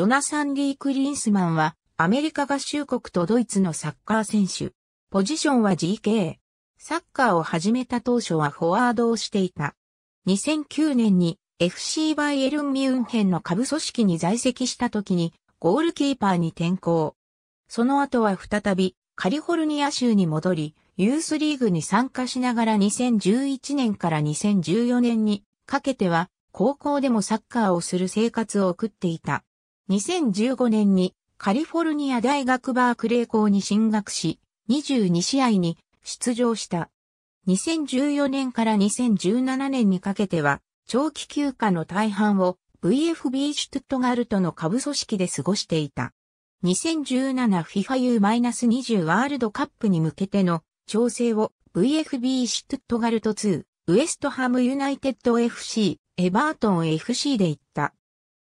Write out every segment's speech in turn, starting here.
ジョナサン・リー・クリンスマンは、アメリカ合衆国とドイツのサッカー選手。ポジションは GK。サッカーを始めた当初はフォワードをしていた。2009年に FC バイエルン・ミュンヘンの下部組織に在籍した時にゴールキーパーに転向。その後は再びカリフォルニア州に戻り、ユースリーグに参加しながら2011年から2014年にかけては高校でもサッカーをする生活を送っていた。2015年にカリフォルニア大学バークレー校に進学し、22試合に出場した。2014年から2017年にかけては、長期休暇の大半を VFB シュトゥットガルトの下部組織で過ごしていた。2017FIFA U-20 ワールドカップに向けての調整を VFB シュトゥットガルト2、ウエストハムユナイテッド FC、エバートン FC で1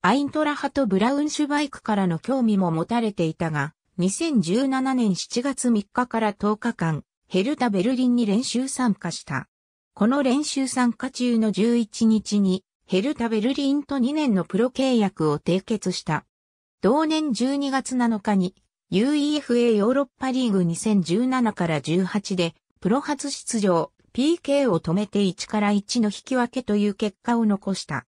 アイントラハとブラウンシュバイクからの興味も持たれていたが、2017年7月3日から10日間、ヘルタ・ベルリンに練習参加した。この練習参加中の11日に、ヘルタ・ベルリンと2年のプロ契約を締結した。同年12月7日に、UEFA ヨーロッパリーグ2017から18で、プロ初出場、PK を止めて1から1の引き分けという結果を残した。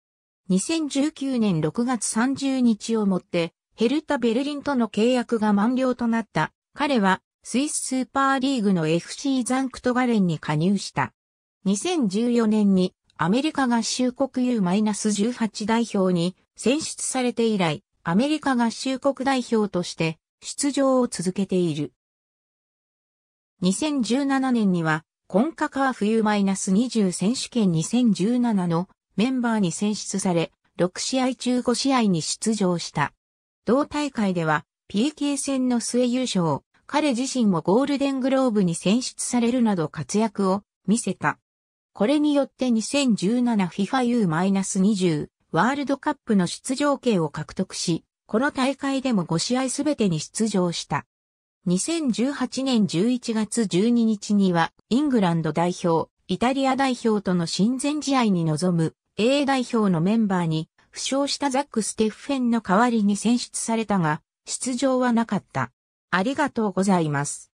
2019年6月30日をもって、ヘルタ・ベルリンとの契約が満了となった。彼は、スイススーパーリーグの FC ザンクトガレンに加入した。2014年にアメリカ合衆国 U-18 代表に選出されて以来、アメリカ合衆国代表として出場を続けている。2017年には、コンカカーフ U-20 選手権2017のメンバーに選出され、6試合中5試合に出場した。同大会では、PK 戦の末優勝、彼自身もゴールデングローブに選出されるなど活躍を見せた。これによって 2017FIFAU-20 ワールドカップの出場権を獲得し、この大会でも5試合すべてに出場した。2018年11月12日には、イングランド代表、イタリア代表との親善試合に臨む A 代表のメンバーに、負傷したザック・ステッフェンの代わりに選出されたが、出場はなかった。ありがとうございます。